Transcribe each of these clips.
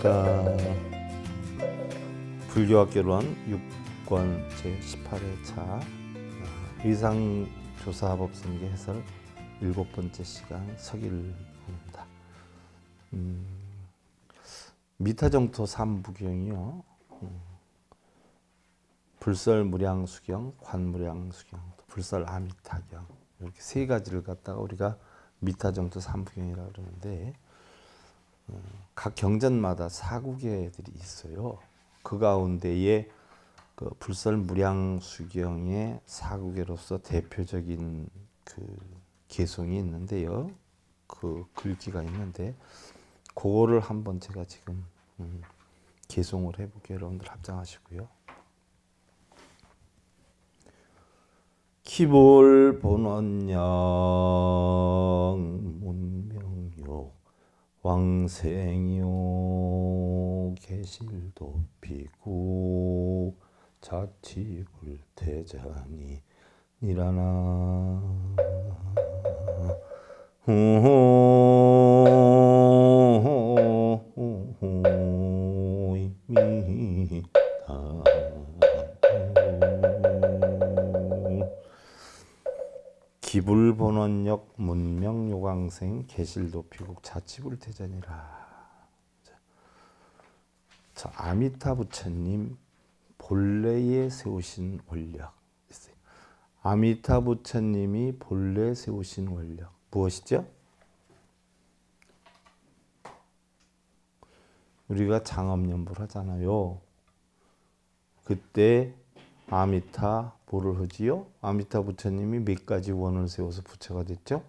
그러니까 불교학개론 6권 제18회차 아, 의상조사법성계 해설 일곱 번째 시간 서기를봅니다 음, 미타정토 3부경이요. 음, 불설무량수경, 관무량수경, 불설아미타경 이렇게 세 가지를 갖다가 우리가 미타정토 3부경이라고 그러는데 각 경전마다 사구계들이 있어요. 그 가운데에 그 불설무량수경의 사구계로서 대표적인 그 개송이 있는데요. 그 글귀가 있는데 그거를 한번 제가 지금 음, 개송을 해볼게요. 여러분들 합장하시고요. 키볼 본원영 문명요 왕생이요 계실도 피구 자치불태자니 니라나 기불본원역 평생 계실 높이국 자치불태전이라. 자, 아미타 부처님 본래에 세우신 원력 있어요. 아미타 부처님이 본래 세우신 원력 무엇이죠? 우리가 장엄연불 하잖아요. 그때 아미타 보를 하지요. 아미타 부처님이 몇 가지 원을 세워서 부처가 됐죠?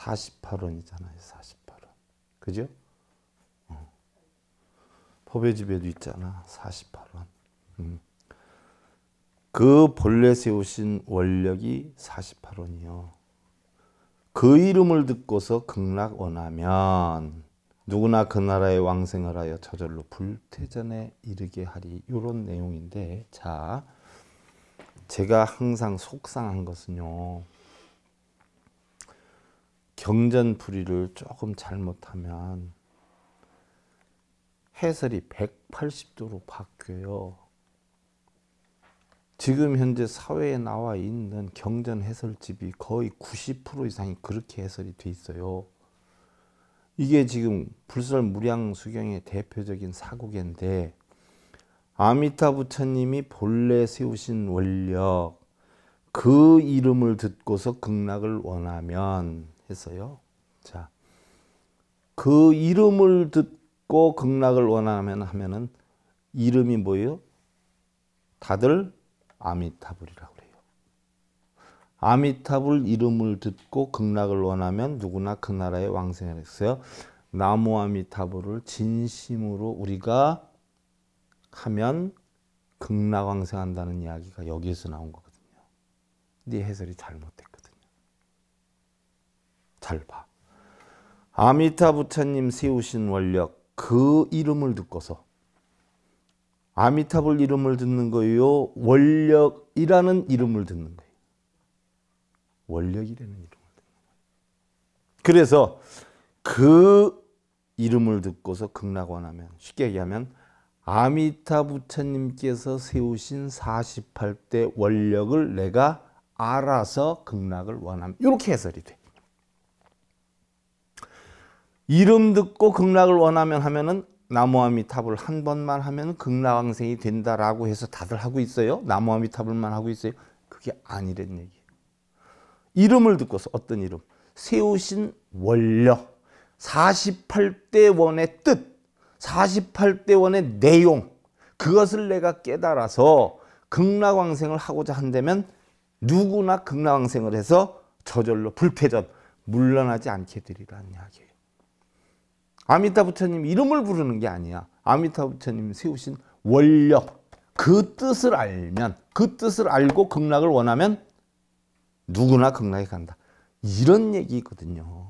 48원이잖아요. 48원. 그죠? 어. 법의 집에도 있잖아. 48원. 음. 그 본래 세우신 원력이 48원이요. 그 이름을 듣고서 극락 원하면 누구나 그 나라에 왕생을 하여 저절로 불태전에 이르게 하리. 이런 내용인데 자 제가 항상 속상한 것은요. 경전풀이를 조금 잘못하면 해설이 180도로 바뀌어요. 지금 현재 사회에 나와 있는 경전 해설집이 거의 90% 이상이 그렇게 해설이 돼 있어요. 이게 지금 불설무량수경의 대표적인 사고인데 아미타 부처님이 본래 세우신 원력 그 이름을 듣고서 극락을 원하면 했어요. 자, 그 이름을 듣고 극락을 원하면 하면은 이름이 뭐예요? 다들 아미타불이라고 그래요. 아미타불 이름을 듣고 극락을 원하면 누구나 그 나라의 왕생을 했어요. 나무 아미타불을 진심으로 우리가 하면 극락왕생한다는 이야기가 여기서 나온 거거든요. 근 해설이 잘못. 스바 아미타 부처님 세우신 원력 그 이름을 듣고서 아미타불 이름을 듣는 거요 원력이라는 이름을 듣는 거예요 원력이라는 이름을 듣는 거예요 그래서 그 이름을 듣고서 극락원하면 쉽게 얘기하면 아미타 부처님께서 세우신 48대 원력을 내가 알아서 극락을 원함 이렇게 해설이 돼 이름 듣고 극락을 원하면 하면은 나무아미탑을 한 번만 하면 극락왕생이 된다라고 해서 다들 하고 있어요. 나무아미탑을만 하고 있어요. 그게 아니란 얘기예요. 이름을 듣고서 어떤 이름? 세우신 원력, 48대 원의 뜻, 48대 원의 내용 그것을 내가 깨달아서 극락왕생을 하고자 한다면 누구나 극락왕생을 해서 저절로 불패전 물러나지 않게 되리라는 이야기예요. 아미타 부처님 이름을 부르는 게 아니야. 아미타 부처님 세우신 원력 그 뜻을 알면 그 뜻을 알고 극락을 원하면 누구나 극락에 간다. 이런 얘기거든요.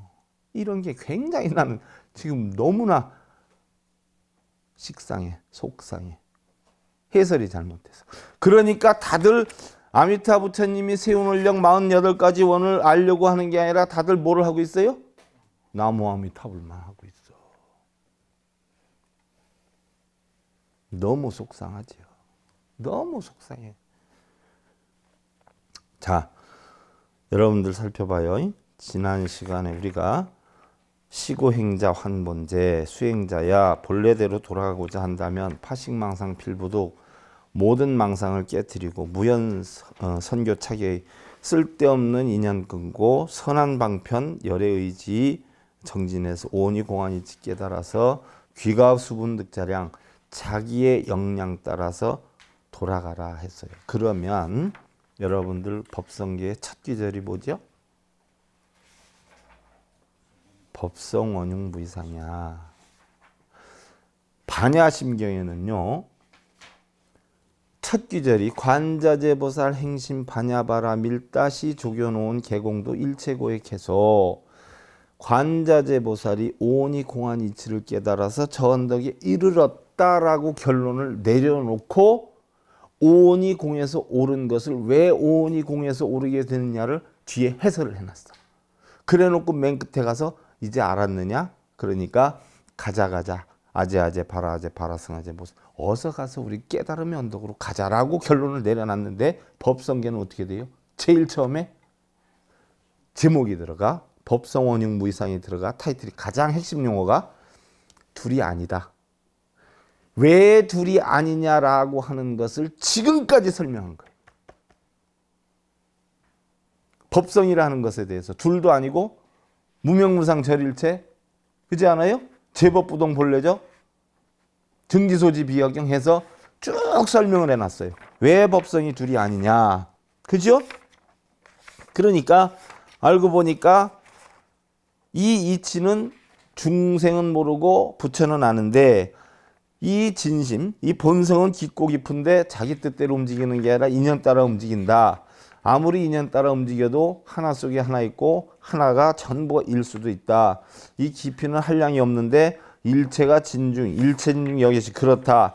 이런 게 굉장히 나는 지금 너무나 식상해, 속상해. 해설이 잘못돼서. 그러니까 다들 아미타 부처님이 세운 원력 48가지 원을 알려고 하는 게 아니라 다들 뭐를 하고 있어요? 나무 아미타불만 하고 너무 속상하지요. 너무 속상해. 자, 여러분들 살펴봐요. 지난 시간에 우리가 시고행자 환본제 수행자야 본래대로 돌아가고자 한다면 파식망상 필부도 모든 망상을 깨뜨리고 무연 어, 선교착의 쓸데없는 인연 끊고 선한 방편 열의 의지 정진해서 온이 공안이 깨달아서 귀가 수분 득자량 자기의 역량 따라서 돌아가라 했어요. 그러면 여러분들 법성계의 첫 기절이 뭐죠? 법성 원흉 부이상이야. 반야심경에는요. 첫 기절이 관자재보살 행심 반야바라 밀다시 조겨놓은 개공도 일체고의 개소 관자재보살이 오온 공한 이치를 깨달아서 저 언덕에 이르렀다. 없다라고 결론을 내려놓고 오온이 공에서 오른 것을 왜 오온이 공에서 오르게 되느냐를 뒤에 해설을 해놨어. 그래놓고 맨 끝에 가서 이제 알았느냐? 그러니까 가자 가자 아재 아재 바라 아재 바라승 아제 모습 뭐, 어서 가서 우리 깨달음의 언덕으로 가자라고 결론을 내려놨는데 법성계는 어떻게 돼요? 제일 처음에 제목이 들어가 법성원흉 무이상이 들어가 타이틀이 가장 핵심 용어가 둘이 아니다. 왜 둘이 아니냐라고 하는 것을 지금까지 설명한 거예요. 법성이라는 것에 대해서 둘도 아니고 무명무상 절일체 그지 않아요? 제법부동 본래죠? 증기소지 비역경 해서 쭉 설명을 해놨어요. 왜 법성이 둘이 아니냐. 그죠? 그러니까 알고 보니까 이 이치는 중생은 모르고 부처는 아는데 이 진심, 이 본성은 깊고 깊은데 자기 뜻대로 움직이는 게 아니라 인연 따라 움직인다. 아무리 인연 따라 움직여도 하나 속에 하나 있고 하나가 전부가 일 수도 있다. 이 깊이는 한량이 없는데 일체가 진중, 일체중 여기서 그렇다.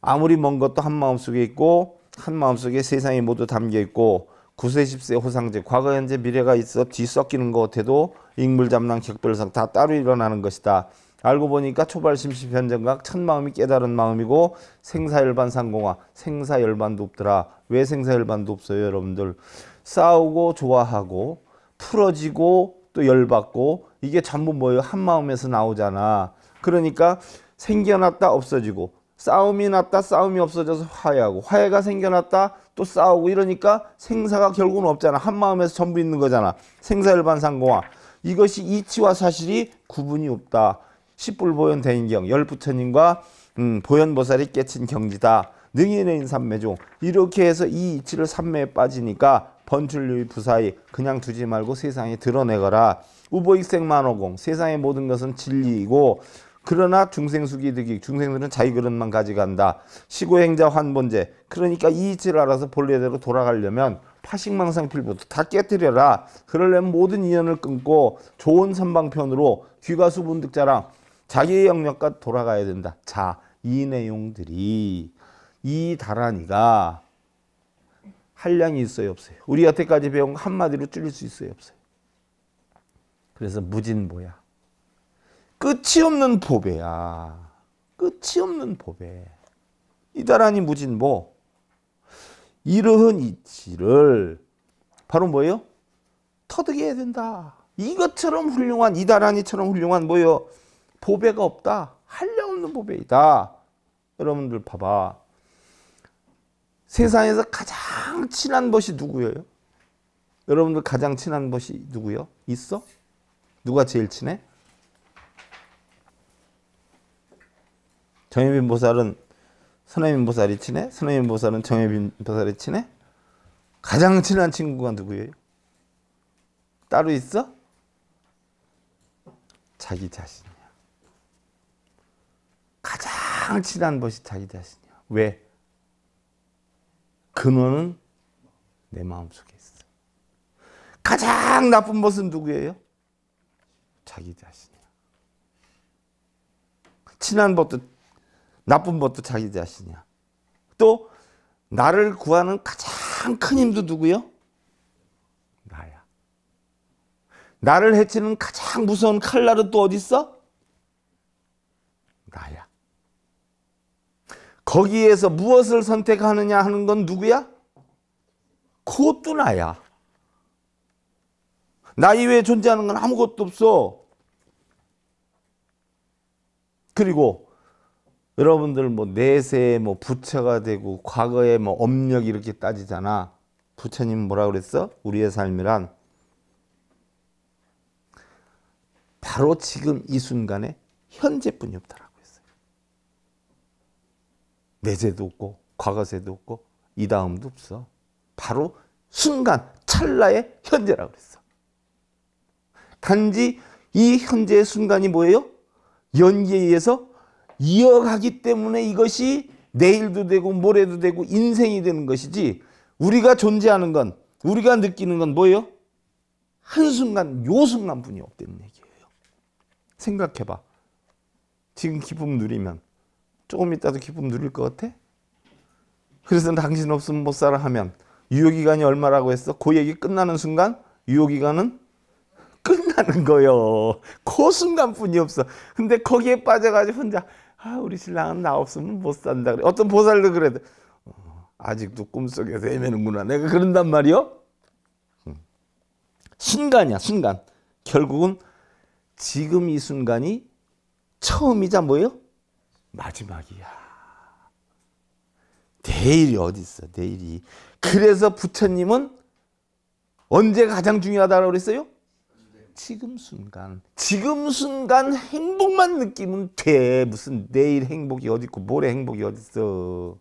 아무리 먼 것도 한 마음 속에 있고 한 마음 속에 세상이 모두 담겨 있고 구세 십세 호상제 과거 현재 미래가 있어 뒤섞이는 것 같아도 인물 잡랑 격별상 다 따로 일어나는 것이다. 알고 보니까 초발심시 현정각첫 마음이 깨달은 마음이고 생사열반 상공화 생사열반도 없더라. 왜 생사열반도 없어요 여러분들. 싸우고 좋아하고 풀어지고 또 열받고 이게 전부 뭐예요? 한마음에서 나오잖아. 그러니까 생겨났다 없어지고 싸움이 났다 싸움이 없어져서 화해하고 화해가 생겨났다 또 싸우고 이러니까 생사가 결국은 없잖아 한마음에서 전부 있는 거잖아 생사열반상공화 이것이 이치와 사실이 구분이 없다 십불보현 대인경 열부처님과 음, 보현보살이 깨친 경지다. 능인의 인 삼매종 이렇게 해서 이 이치를 삼매에 빠지니까 번출류의 부사이 그냥 두지 말고 세상에 드러내거라. 우보익생만호공 세상의 모든 것은 진리이고 그러나 중생수기득이 중생들은 자기 그릇만 가져간다. 시고행자 환본제 그러니까 이 이치를 알아서 본래대로 돌아가려면 파식망상필부터 다 깨뜨려라. 그러려면 모든 인연을 끊고 좋은 선방편으로 귀가수분득자랑 자기의 영역과 돌아가야 된다. 자, 이 내용들이 이 다란이가 한량이 있어요 없어요. 우리 여태까지 배운 거 한마디로 줄일 수 있어요 없어요. 그래서 무진보야. 끝이 없는 보배야. 끝이 없는 보배. 이다란이 무진보. 뭐? 이러한 이치를 바로 뭐예요? 터득해야 된다. 이것처럼 훌륭한 이다란이처럼 훌륭한 뭐요? 보배가 없다. 한량 없는 보배이다. 여러분들 봐봐. 세상에서 가장 친한 것이 누구예요? 여러분들 가장 친한 것이 누구요? 있어? 누가 제일 친해? 정혜빈 보살은 선혜빈 보살이 친해? 선혜빈 보살은 정혜빈 보살이 친해? 가장 친한 친구가 누구예요? 따로 있어? 자기 자신. 방치한 것이 자기 자신이야. 왜? 근원은 내 마음속에 있어. 가장 나쁜 모습 누구예요? 자기 자신이야. 친한 것도 나쁜 것도 자기 자신이야. 또 나를 구하는 가장 큰 힘도 누구요? 나야. 나를 해치는 가장 무서운 칼날은 또 어디 있어? 나야. 거기에서 무엇을 선택하느냐 하는 건 누구야? 그것도 나야. 나 이외에 존재하는 건 아무것도 없어. 그리고 여러분들 뭐 내세에 뭐 부처가 되고 과거에 뭐 업력 이렇게 따지잖아. 부처님 뭐라 그랬어? 우리의 삶이란 바로 지금 이 순간에 현재뿐이 없더라. 내재도 없고 과거세도 없고 이 다음도 없어. 바로 순간 찰나의 현재라고 그랬어. 단지 이 현재의 순간이 뭐예요? 연기에 의해서 이어가기 때문에 이것이 내일도 되고 모레도 되고 인생이 되는 것이지 우리가 존재하는 건 우리가 느끼는 건 뭐예요? 한순간 요순간뿐이 없다는 얘기예요. 생각해봐. 지금 기쁨 누리면 조금 있다도 기쁨 누릴 것 같아? 그래서 당신 없으면 못 살아 하면 유효기간이 얼마라고 했어? 그 얘기 끝나는 순간 유효기간은 끝나는 거요. 그 순간뿐이 없어. 근데 거기에 빠져가지고 혼자 아 우리 신랑은 나 없으면 못 산다 그래. 어떤 보살도 그래. 도 어, 아직도 꿈속에서 헤매는구나. 내가 그런단 말이요. 음. 순간이야 순간. 결국은 지금 이 순간이 처음이자 뭐예요? 마지막이야. 내일이 어디 있어? 내일이. 그래서 부처님은 언제 가장 중요하다고 그랬어요? 지금 순간. 지금 순간 행복만 느끼면 돼. 무슨 내일 행복이 어디 있고 모레 행복이 어디 있어.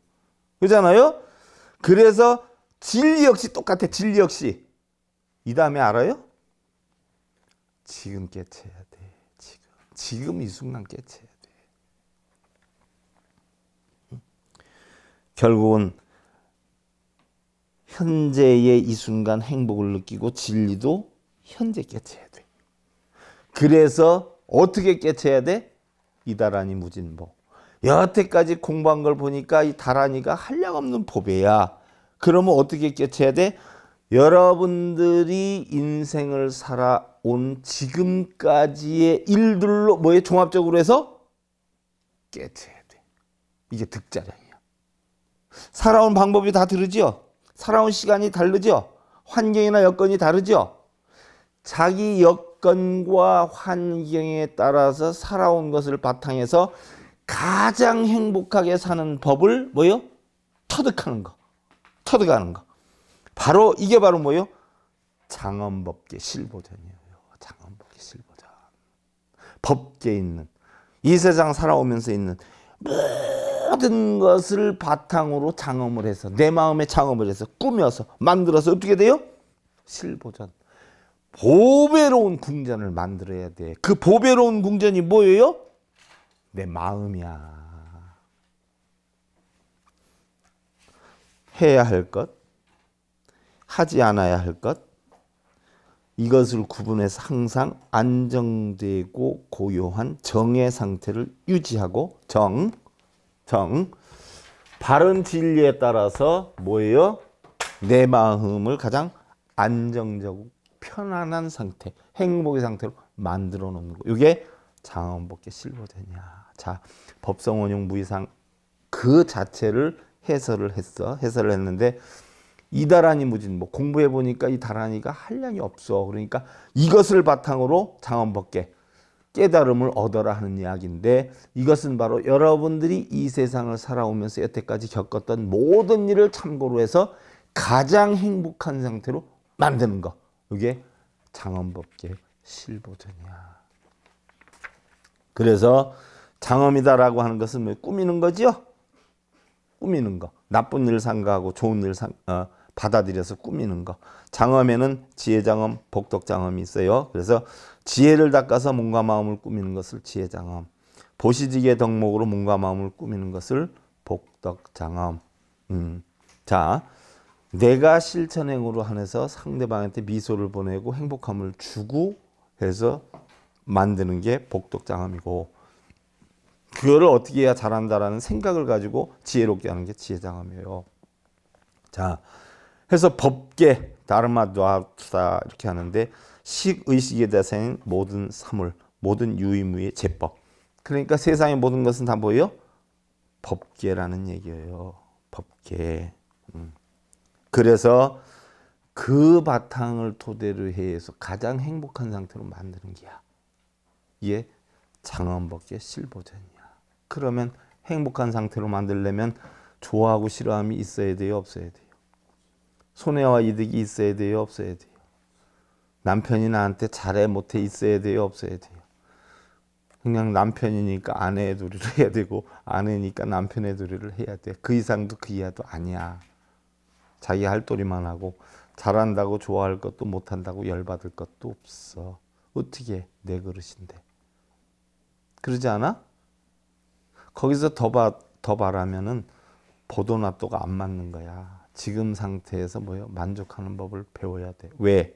그잖아요? 그래서 진리 역시 똑같아. 진리 역시. 이 다음에 알아요? 지금 깨쳐야 돼. 지금. 지금 이 순간 깨쳐. 결국은 현재의 이 순간 행복을 느끼고 진리도 현재 깨쳐야 돼. 그래서 어떻게 깨쳐야 돼? 이다라니 무진복. 여태까지 공부한 걸 보니까 이 다라니가 한량없는 법이야. 그러면 어떻게 깨쳐야 돼? 여러분들이 인생을 살아온 지금까지의 일들로 뭐에 종합적으로 해서 깨쳐야 돼. 이게 득자량 살아온 방법이 다 다르지요. 살아온 시간이 다르지요. 환경이나 여건이 다르지요. 자기 여건과 환경에 따라서 살아온 것을 바탕해서 가장 행복하게 사는 법을 뭐요? 터득하는 거. 터득하는 거. 바로 이게 바로 뭐요? 장엄법계 실보전이에요. 장엄법계 실보전. 법계 있는 이 세상 살아오면서 있는 모든 것을 바탕으로 장엄을 해서 내 마음에 장엄을 해서 꾸며서 만들어서 어떻게 돼요? 실보전. 보배로운 궁전을 만들어야 돼. 그 보배로운 궁전이 뭐예요? 내 마음이야. 해야 할 것, 하지 않아야 할 것, 이것을 구분해서 항상 안정되고 고요한 정의 상태를 유지하고 정, 정 바른 진리에 따라서 뭐예요? 내 마음을 가장 안정적이고 편안한 상태, 행복의 상태로 만들어 놓는 거. 이게 장원복계 실보되냐. 자, 법성원용 무이상 그 자체를 해설을 했어. 해설을 했는데 이다란이 무진 뭐 공부해 보니까 이다란이가 한량이 없어. 그러니까 이것을 바탕으로 장원법계 깨달음을 얻어라 하는 이야기인데 이것은 바로 여러분들이 이 세상을 살아오면서 여태까지 겪었던 모든 일을 참고로 해서 가장 행복한 상태로 만드는 거. 이게 장엄법계 실보전이야. 그래서 장엄이다라고 하는 것은 뭐 꾸미는 거지요? 꾸미는 거. 나쁜 일 상가하고 좋은 일 상, 어, 받아들여서 꾸미는 거. 장엄에는 지혜장엄, 복덕장엄이 있어요. 그래서 지혜를 닦아서 몸과 마음을 꾸미는 것을 지혜장엄. 보시지게 덕목으로 몸과 마음을 꾸미는 것을 복덕장엄. 음. 자, 내가 실천행으로 한해서 상대방한테 미소를 보내고 행복함을 주고 해서 만드는 게 복덕장엄이고 그거를 어떻게 해야 잘한다라는 생각을 가지고 지혜롭게 하는 게 지혜장엄이에요. 자, 해서 법계 다르마 놔투다 이렇게 하는데 식의식에 대생 모든 사물, 모든 유의무의 제법. 그러니까 세상의 모든 것은 다 뭐예요? 법계라는 얘기예요. 법계. 음. 그래서 그 바탕을 토대로 해서 가장 행복한 상태로 만드는 게야. 이게 장원법계 실보전이야. 그러면 행복한 상태로 만들려면 좋아하고 싫어함이 있어야 돼요? 없어야 돼요? 손해와 이득이 있어야 돼요? 없어야 돼요? 남편이 나한테 잘해 못해 있어야 돼요 없어야 돼요 그냥 남편이니까 아내의 도리를 해야 되고 아내니까 남편의 도리를 해야 돼그 이상도 그 이하도 아니야 자기 할 도리만 하고 잘한다고 좋아할 것도 못한다고 열받을 것도 없어 어떻게 내 그릇인데 그러지 않아? 거기서 더, 바, 더 바라면은 보도나또가 안 맞는 거야 지금 상태에서 뭐요 만족하는 법을 배워야 돼 왜?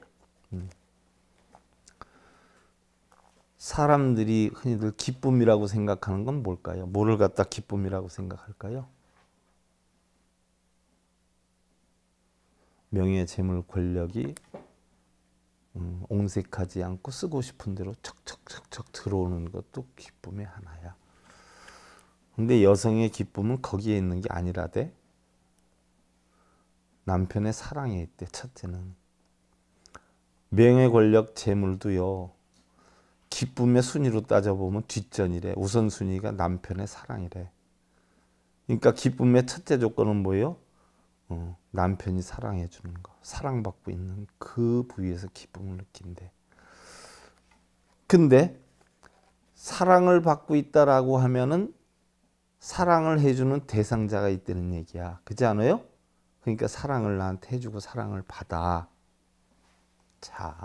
음. 사람들이 흔히들 기쁨이라고 생각하는 건 뭘까요? 뭐를 갖다 기쁨이라고 생각할까요? 명예, 재물, 권력이 음, 옹색하지 않고 쓰고 싶은 대로 척척척척 들어오는 것도 기쁨의 하나야. 근데 여성의 기쁨은 거기에 있는 게 아니라대. 남편의 사랑에 있대, 첫째는. 명예, 권력, 재물도요. 기쁨의 순위로 따져보면 뒷전이래. 우선순위가 남편의 사랑이래. 그러니까 기쁨의 첫째 조건은 뭐예요? 어, 남편이 사랑해 주는 거. 사랑받고 있는 그 부위에서 기쁨을 느낀대. 근데 사랑을 받고 있다라고 하면은 사랑을 해주는 대상자가 있다는 얘기야. 그지 않아요? 그러니까 사랑을 나한테 해주고 사랑을 받아. 자,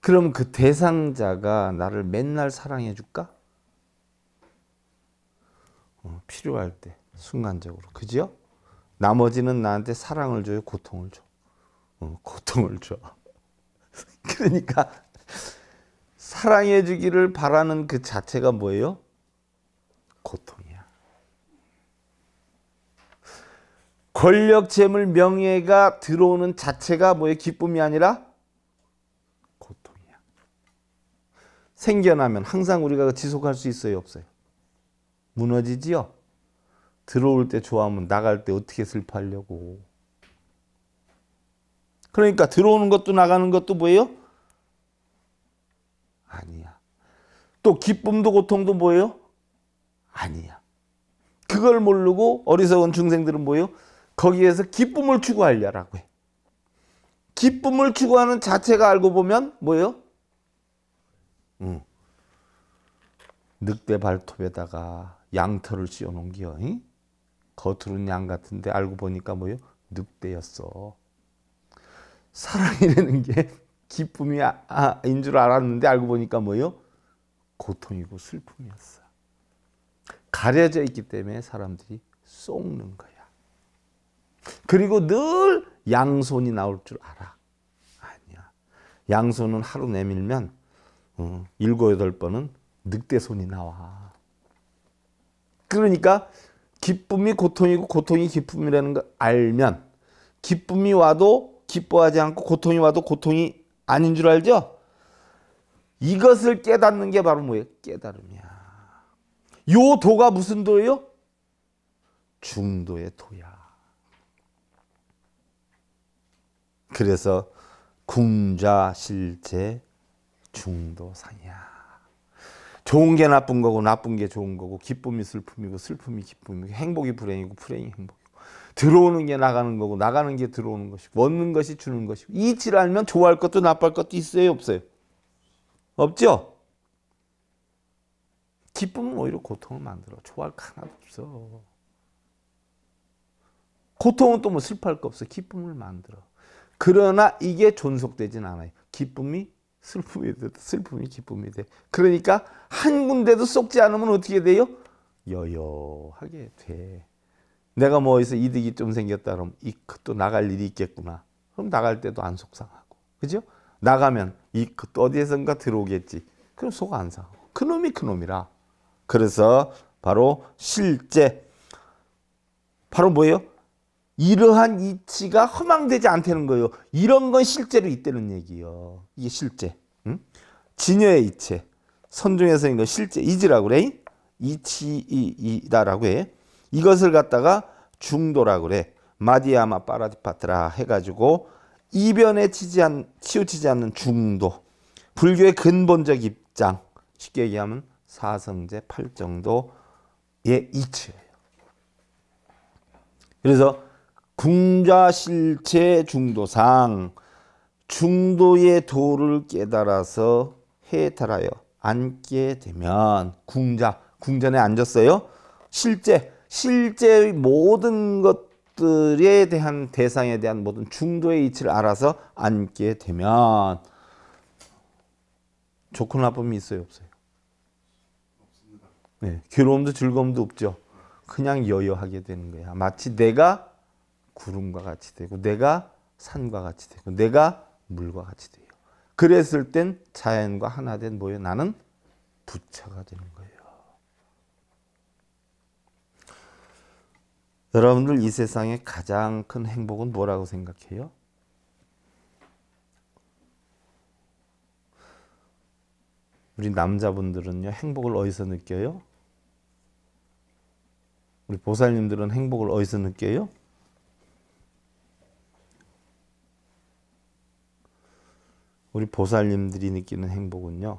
그럼 그 대상자가 나를 맨날 사랑해 줄까? 어, 필요할 때 순간적으로 그지 나머지는 나한테 사랑을 줘요 고통을 줘 어, 고통을 줘 그러니까 사랑해 주기를 바라는 그 자체가 뭐예요? 고통이야 권력, 재물, 명예가 들어오는 자체가 뭐예요? 기쁨이 아니라 생겨나면 항상 우리가 지속할 수 있어요 없어요? 무너지지요? 들어올 때 좋아하면 나갈 때 어떻게 슬퍼하려고 그러니까 들어오는 것도 나가는 것도 뭐예요? 아니야 또 기쁨도 고통도 뭐예요? 아니야 그걸 모르고 어리석은 중생들은 뭐예요? 거기에서 기쁨을 추구하려라고 해 기쁨을 추구하는 자체가 알고 보면 뭐예요? 늑대 발톱에다가 양털을 씌워놓은 기어. 응? 겉으로는 양 같은데 알고 보니까 뭐요? 늑대였어. 사랑이라는 게 기쁨이 아, 아, 인 줄 알았는데 알고 보니까 뭐요? 고통이고 슬픔이었어. 가려져 있기 때문에 사람들이 쏟는 거야. 그리고 늘 양손이 나올 줄 알아. 아니야. 양손은 하루 내밀면 어, 일곱 여덟 번은 늑대 손이 나와. 그러니까 기쁨이 고통이고 고통이 기쁨이라는 걸 알면 기쁨이 와도 기뻐하지 않고 고통이 와도 고통이 아닌 줄 알죠? 이것을 깨닫는 게 바로 뭐예요? 깨달음이야. 요 도가 무슨 도예요? 중도의 도야. 그래서 궁자실제 중도상이야. 좋은 게 나쁜 거고 나쁜 게 좋은 거고 기쁨이 슬픔이고 슬픔이 기쁨이고 행복이 불행이고 불행이 행복이고 들어오는 게 나가는 거고 나가는 게 들어오는 것이고 얻는 것이 주는 것이고 이치를 알면 좋아할 것도 나빠할 것도 있어요 없어요? 없죠? 기쁨은 오히려 고통을 만들어 좋아할 거 하나도 없어 고통은 또 뭐 슬퍼할 거 없어 기쁨을 만들어 그러나 이게 존속되진 않아요 기쁨이 슬픔이 돼. 슬픔이 기쁨이 돼. 그러니까 한 군데도 쏟지 않으면 어떻게 돼요? 여여하게 돼. 내가 뭐에서 이득이 좀 생겼다 그러면 이, 또 나갈 일이 있겠구나. 그럼 나갈 때도 안 속상하고. 그죠? 나가면 이또 어디에선가 들어오겠지. 그럼 속안 상하고. 그놈이 그놈이라. 그래서 바로 실제 바로 뭐예요? 이러한 이치가 허망되지 않다는 거예요. 이런 건 실제로 있다는 얘기예요. 이게 실제. 응? 진여의 이체. 선종에서는 이거 실제 이지라고 그래. 이치이다라고 해. 이것을 갖다가 중도라고 그래. 마디아마 파라디파트라 해가지고 이변에 치지한, 치우치지 않는 중도. 불교의 근본적 입장. 쉽게 얘기하면 사성제 팔정도의 이치예요. 그래서 궁자실체 중도상 중도의 도를 깨달아서 해탈하여 앉게 되면 궁자 궁전에 앉았어요. 실제 실제의 모든 것들에 대한 대상에 대한 모든 중도의 이치를 알아서 앉게 되면 좋고 나쁨이 있어요 없어요. 네, 괴로움도 즐거움도 없죠. 그냥 여여하게 되는 거야. 마치 내가 구름과 같이 되고 내가 산과 같이 되고 내가 물과 같이 돼요. 그랬을 땐 자연과 하나 된 뭐예요? 나는 부처가 되는 거예요. 여러분들 이 세상의 가장 큰 행복은 뭐라고 생각해요? 우리 남자분들은요 행복을 어디서 느껴요? 우리 보살님들은 행복을 어디서 느껴요? 우리 보살님들이 느끼는 행복은요.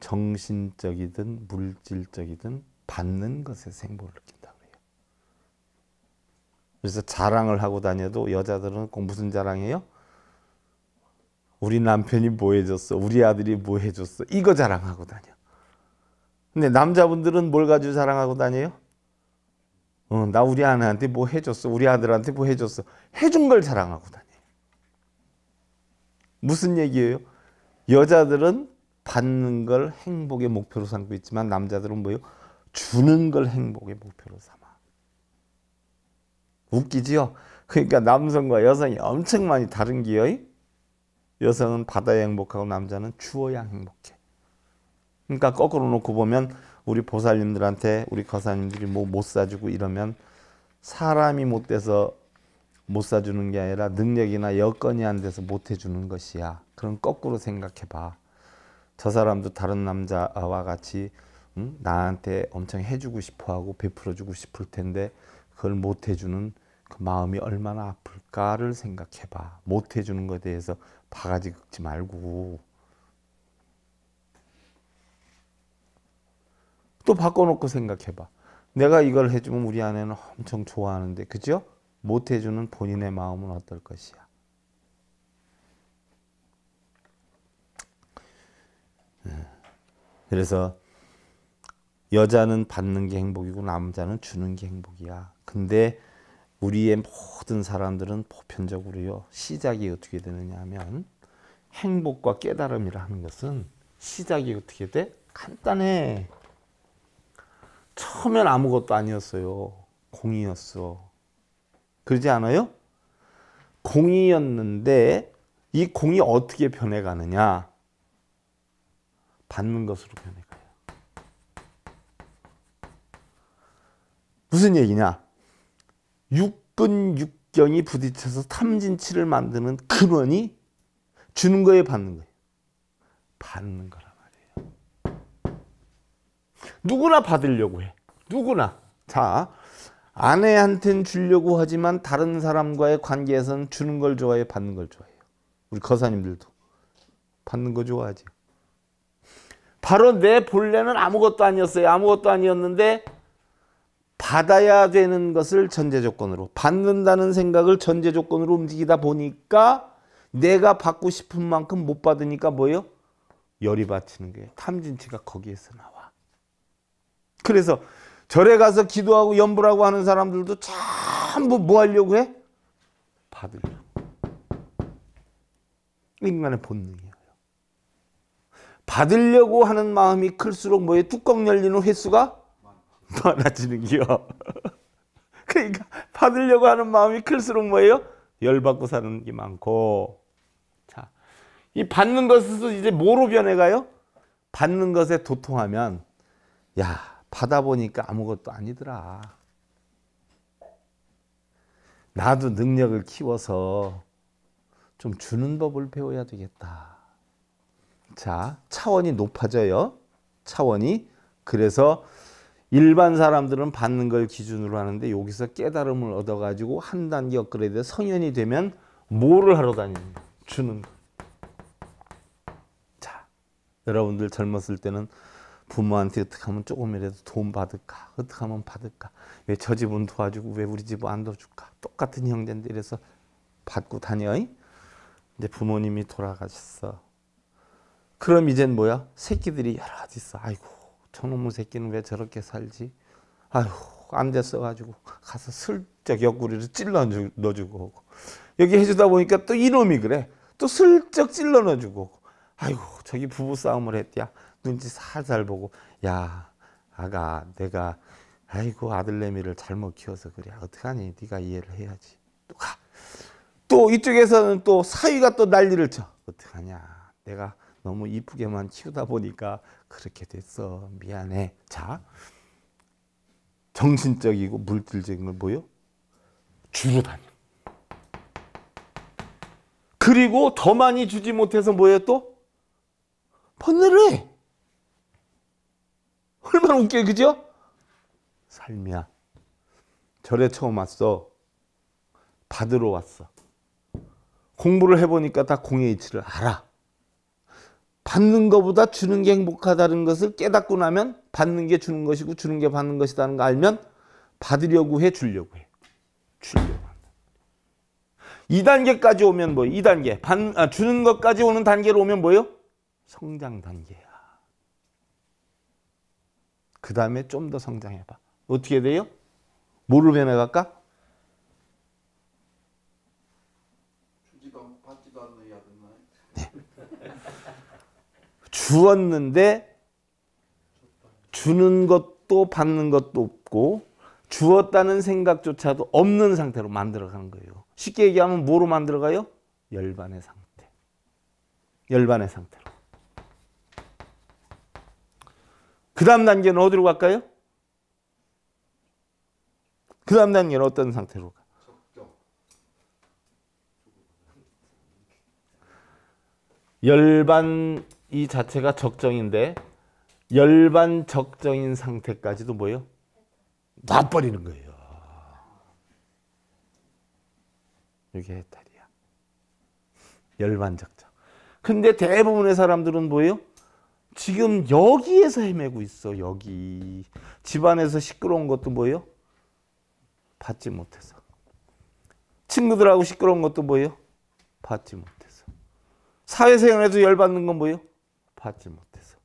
정신적이든 물질적이든 받는 것에 행복을 느낀다 그래요. 그래서 자랑을 하고 다녀도 여자들은 꼭 무슨 자랑해요? 우리 남편이 뭐 해줬어? 우리 아들이 뭐 해줬어? 이거 자랑하고 다녀. 근데 남자분들은 뭘 가지고 자랑하고 다녀요? 어, 나 우리 아내한테 뭐 해줬어? 우리 아들한테 뭐 해줬어? 해준 걸 자랑하고 다녀. 무슨 얘기예요? 여자들은 받는 걸 행복의 목표로 삼고 있지만 남자들은 뭐예요? 주는 걸 행복의 목표로 삼아. 웃기지요? 그러니까 남성과 여성이 엄청 많이 다른 기요. 여성은 받아야 행복하고 남자는 주어야 행복해. 그러니까 거꾸로 놓고 보면 우리 보살님들한테 우리 거사님들이 뭐 못 사주고 이러면 사람이 못 돼서 못 사주는 게 아니라 능력이나 여건이 안 돼서 못 해주는 것이야. 그럼 거꾸로 생각해봐. 저 사람도 다른 남자와 같이 응? 나한테 엄청 해주고 싶어하고 베풀어주고 싶을 텐데 그걸 못 해주는 그 마음이 얼마나 아플까를 생각해봐. 못 해주는 것에 대해서 바가지 긁지 말고 또 바꿔놓고 생각해봐. 내가 이걸 해주면 우리 아내는 엄청 좋아하는데 그죠? 못해주는 본인의 마음은 어떨 것이야. 네. 그래서 여자는 받는 게 행복이고 남자는 주는 게 행복이야. 근데 우리의 모든 사람들은 보편적으로요. 시작이 어떻게 되느냐 하면 행복과 깨달음이라 하는 것은 시작이 어떻게 돼? 간단해. 처음엔 아무것도 아니었어요. 공이었어. 그러지 않아요? 공이었는데 이 공이 어떻게 변해가느냐? 받는 것으로 변해가요. 무슨 얘기냐? 육근 육경이 부딪혀서 탐진치를 만드는 근원이 주는 거에 받는 거예요. 받는 거란 말이에요. 누구나 받으려고 해. 누구나. 자, 아내한텐 주려고 하지만 다른 사람과의 관계에서는 주는 걸 좋아해 받는 걸 좋아해요. 우리 거사님들도 받는 거 좋아하지. 바로 내 본래는 아무것도 아니었어요. 아무것도 아니었는데 받아야 되는 것을 전제 조건으로 받는다는 생각을 전제 조건으로 움직이다 보니까 내가 받고 싶은 만큼 못 받으니까 뭐예요? 열이 받치는 거 탐진치가 거기에서 나와. 그래서 절에 가서 기도하고 염불하고 하는 사람들도 전부 뭐 하려고 해? 받으려고. 인간의 본능이에요. 받으려고 하는 마음이 클수록 뭐에 뚜껑 열리는 횟수가 많아지는 기요. 그러니까 받으려고 하는 마음이 클수록 뭐예요? 열받고 사는 게 많고. 자, 이 받는 것에서 이제 뭐로 변해가요? 받는 것에 도통하면 야 받아보니까 아무것도 아니더라. 나도 능력을 키워서 좀 주는 법을 배워야 되겠다. 자, 차원이 높아져요. 차원이. 그래서 일반 사람들은 받는 걸 기준으로 하는데 여기서 깨달음을 얻어가지고 한 단계 업그레이드 성현이 되면 뭐를 하러 다니는 주는 자, 여러분들 젊었을 때는 부모한테 어떻게 하면 조금이라도 도움 받을까? 어떻게 하면 받을까? 왜 저 집은 도와주고 왜 우리 집은 안 도와줄까? 똑같은 형제인데 이래서 받고 다녀. 이제 부모님이 돌아가셨어. 그럼 이젠 뭐야? 새끼들이 여러 가지 있어. 아이고, 저놈의 새끼는 왜 저렇게 살지? 아휴, 안 됐어가지고 가서 슬쩍 옆구리를 찔러 넣어주고 여기 해주다 보니까 또 이놈이 그래. 또 슬쩍 찔러 넣어주고 아이고, 저기 부부싸움을 했대야. 눈치 살살 보고 야 아가 내가 아이고 아들내미를 잘못 키워서 그래 어떡하니 네가 이해를 해야지 또 가 또 이쪽에서는 또 사위가 또 난리를 쳐 어떡하냐 내가 너무 이쁘게만 키우다 보니까 그렇게 됐어 미안해 자 정신적이고 물질적인 걸 뭐요? 주로 다녀 그리고 더 많이 주지 못해서 뭐해 또? 번뇌를 해 얼마나 웃겨요, 그죠? 삶이야. 절에 처음 왔어. 받으러 왔어. 공부를 해보니까 다 공의 이치를 알아. 받는 것보다 주는 게 행복하다는 것을 깨닫고 나면 받는 게 주는 것이고 주는 게 받는 것이다는 거 알면 받으려고 해, 주려고 해. 주려고 한다. 2단계까지 오면 뭐예요? 2단계. 받, 아, 주는 것까지 오는 단계로 오면 뭐예요? 성장 단계야. 그 다음에 좀 더 성장해봐. 어떻게 돼요? 뭐로 변해갈까? 네. 주었는데 주는 것도 받는 것도 없고 주었다는 생각조차도 없는 상태로 만들어가는 거예요. 쉽게 얘기하면 뭐로 만들어가요? 열반의 상태. 열반의 상태로. 그 다음 단계는 어디로 갈까요? 그 다음 단계는 어떤 상태로 가? 열반 이 자체가 적정인데 열반 적정인 상태까지도 뭐예요? 놔버리는 거예요. 이게 해탈이야. 열반 적정. 근데 대부분의 사람들은 뭐예요? 지금 여기에서 헤매고 있어 여기 집안에서 시끄러운 것도 뭐예요? 받지 못해서 친구들하고 시끄러운 것도 뭐예요? 받지 못해서 사회생활에도 열받는 건 뭐예요? 받지 못해서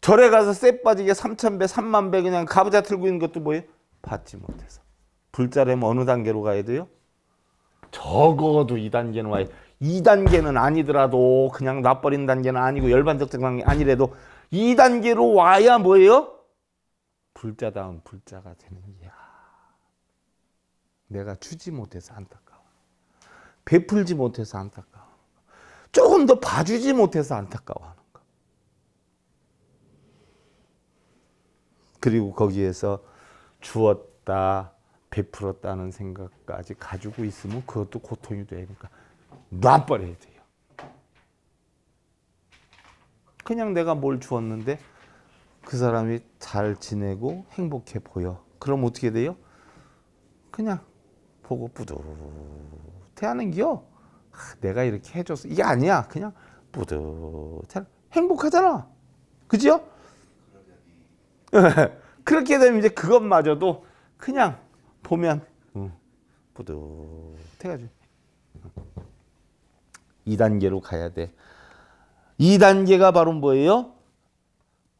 절에 가서 쎄 빠지게 3천배 3만배 그냥 가부좌 틀고 있는 것도 뭐예요? 받지 못해서 불자라면 뭐 어느 단계로 가야 돼요? 적어도 2단계는 와야 돼요 2단계는 아니더라도 그냥 놔버린 단계는 아니고 열반적 증상이 아니래도 2단계로 와야 뭐예요? 불자다운 불자가 되는 이야. 내가 주지 못해서 안타까워. 베풀지 못해서 안타까워. 조금 더 봐주지 못해서 안타까워하는 거. 그리고 거기에서 주었다, 베풀었다는 생각까지 가지고 있으면 그것도 고통이 되니까. 놔버려야 돼요. 그냥 내가 뭘 주었는데 그 사람이 잘 지내고 행복해 보여. 그럼 어떻게 돼요? 그냥 보고 뿌듯해하는겨. 아, 내가 이렇게 해줘서 이게 아니야. 그냥 뿌듯해. 행복하잖아. 그지 그렇게 되면 이제 그것마저도 그냥 보면 응. 음, 뿌듯해가지고. 2단계로 가야 돼. 2단계가 바로 뭐예요?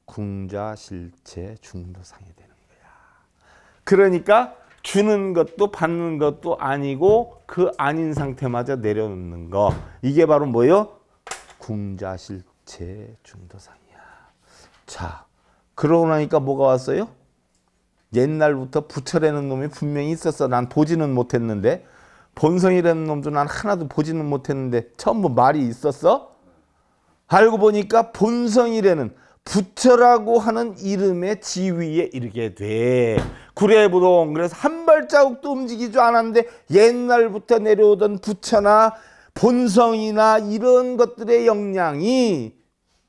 궁자실체 중도상이 되는 거야. 그러니까 주는 것도 받는 것도 아니고 그 아닌 상태마저 내려놓는 거. 이게 바로 뭐예요? 궁자실체 중도상이야. 자, 그러고 나니까 뭐가 왔어요? 옛날부터 부처라는 놈이 분명히 있었어. 난 보지는 못했는데 본성이라는 놈도 난 하나도 보지는 못했는데 처음 본 뭐 말이 있었어? 알고 보니까 본성이라는 부처라고 하는 이름의 지위에 이르게 돼. 구례부동 그래서 한 발자국도 움직이지 않았는데 옛날부터 내려오던 부처나 본성이나 이런 것들의 영향이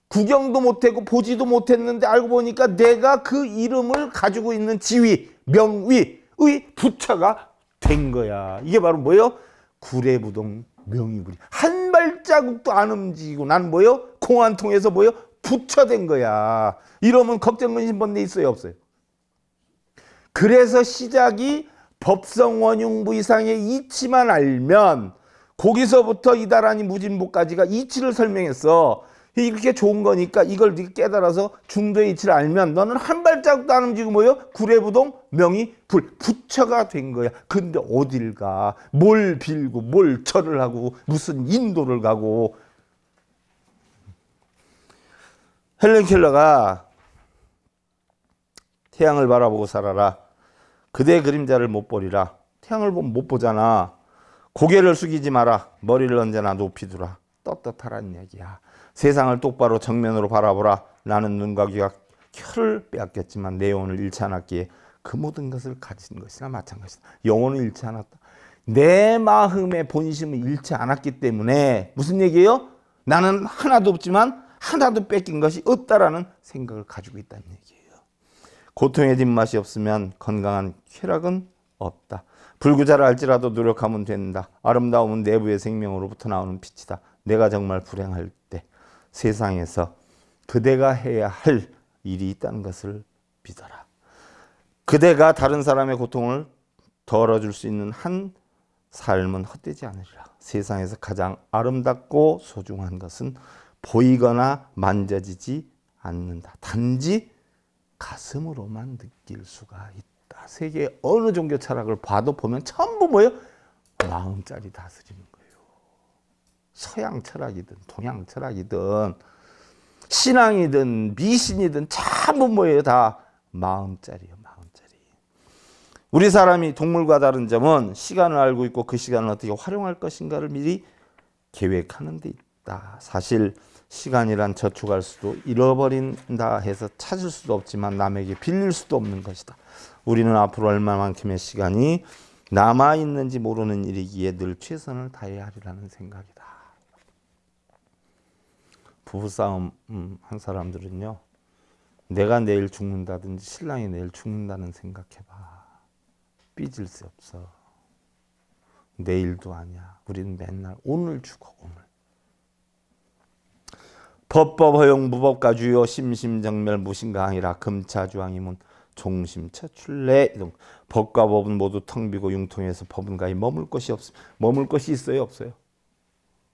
구경도 못했고 보지도 못했는데 알고 보니까 내가 그 이름을 가지고 있는 지위, 명위의 부처가 된 거야. 이게 바로 뭐요? 구례부동 명의구리. 한 발자국도 안 움직이고 난 뭐요? 공안 통해서 뭐요? 부처된 거야. 이러면 걱정근심 번뇌 있어요? 없어요? 그래서 시작이 법성 원흉부 이상의 이치만 알면 거기서부터 이다라니 무진보까지가 이치를 설명했어. 이렇게 좋은 거니까 이걸 네가 깨달아서 중도의 이치를 알면 너는 한 발자국도 안 움직이고 뭐요? 구례부동 명이 불 부처가 된 거야. 근데 어딜 가? 뭘 빌고 뭘 절을 하고 무슨 인도를 가고 헬렌 켈러가 태양을 바라보고 살아라. 그대 그림자를 못 보리라. 태양을 보면 못 보잖아. 고개를 숙이지 마라. 머리를 언제나 높이 두라. 떳떳하란 얘기야. 세상을 똑바로 정면으로 바라보라. 나는 눈과 귀가 혀를 빼앗겼지만 내 영혼을 잃지 않았기에 그 모든 것을 가진 것이나 마찬가지다. 영혼을 잃지 않았다. 내 마음의 본심을 잃지 않았기 때문에 무슨 얘기예요? 나는 하나도 없지만 하나도 뺏긴 것이 없다라는 생각을 가지고 있다는 얘기예요. 고통의 뒷맛이 없으면 건강한 쾌락은 없다. 불구자를 알지라도 노력하면 된다. 아름다움은 내부의 생명으로부터 나오는 빛이다. 내가 정말 불행할 때. 세상에서 그대가 해야 할 일이 있다는 것을 믿어라. 그대가 다른 사람의 고통을 덜어줄 수 있는 한 삶은 헛되지 않으리라. 세상에서 가장 아름답고 소중한 것은 보이거나 만져지지 않는다. 단지 가슴으로만 느낄 수가 있다. 세계 어느 종교 철학을 봐도 보면 전부 뭐예요? 마음짜리 다스림. 서양 철학이든 동양 철학이든 신앙이든 미신이든 전부 뭐예요? 다 마음짜리요, 마음짜리. 우리 사람이 동물과 다른 점은 시간을 알고 있고 그 시간을 어떻게 활용할 것인가를 미리 계획하는 데 있다. 사실 시간이란 저축할 수도 잃어버린다 해서 찾을 수도 없지만 남에게 빌릴 수도 없는 것이다. 우리는 앞으로 얼마만큼의 시간이 남아 있는지 모르는 일이기에 늘 최선을 다해야 하리라는 생각이 부부싸움 음, 한 사람들은요. 내가 내일 죽는다든지 신랑이 내일 죽는다는 생각해봐. 삐질 수 없어. 내일도 아니야. 우리는 맨날 오늘 죽어 오늘. 법법 허용 무법가 주요 심심정멸 무신강이라 금차주왕이문 종심차출래 이런 법과 법은 모두 텅 비고 융통해서 법은가히 머물 것이 없음 머물 것이 있어요 없어요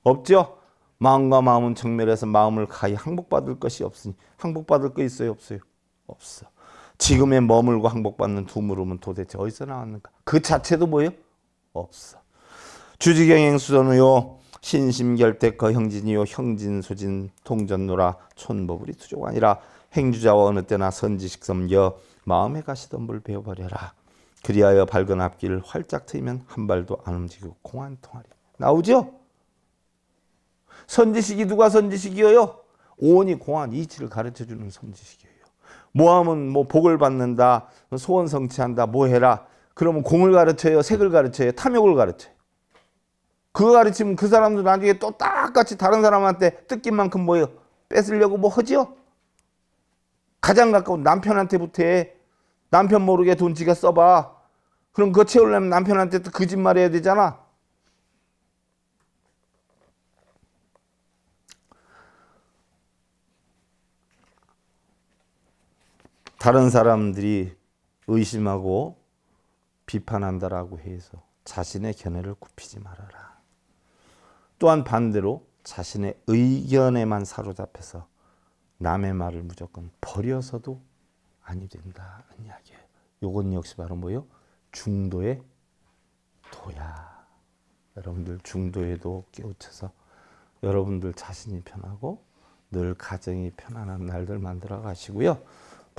없죠 마음과 마음은 정멸해서 마음을 가히 항복받을 것이 없으니 항복받을 것 있어요 없어요? 없어. 지금의 머물고 항복받는 두 물음은 도대체 어디서 나왔는가? 그 자체도 뭐예요? 없어. 주지경행 수전우요. 신심결택거 형진이요 형진소진 동전노라 촌보불이 투족 아니라 행주자와 어느 때나 선지식섬겨 마음에 가시던 불 배워버려라. 그리하여 밝은 앞길 활짝 트이면 한 발도 안 움직이고 공안 통하리. 나오죠? 선지식이 누가 선지식이어요? 오온이 공한 이치를 가르쳐주는 선지식이에요. 모함은 뭐 복을 받는다, 소원 성취한다, 뭐 해라. 그러면 공을 가르쳐요, 색을 가르쳐요, 탐욕을 가르쳐요. 그거 가르치면 그 사람도 나중에 또 똑같이 다른 사람한테 뜯긴 만큼 뭐예요? 뺏으려고 뭐 하지요? 가장 가까운 남편한테부터 해. 남편 모르게 돈 지가 써봐. 그럼 그거 채우려면 남편한테 또 거짓말해야 되잖아. 다른 사람들이 의심하고 비판한다라고 해서 자신의 견해를 굽히지 말아라. 또한 반대로 자신의 의견에만 사로잡혀서 남의 말을 무조건 버려서도 아니 된다는 이야기예요. 요건 역시 바로 뭐요? 중도의 도야. 여러분들 중도에도 깨우쳐서 여러분들 자신이 편하고 늘 가정이 편안한 날들 만들어 가시고요.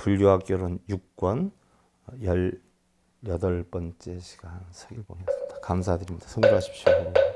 불교학 결혼 6권 18번째 시간 서기보이었습니다 감사드립니다. 성불하십시오.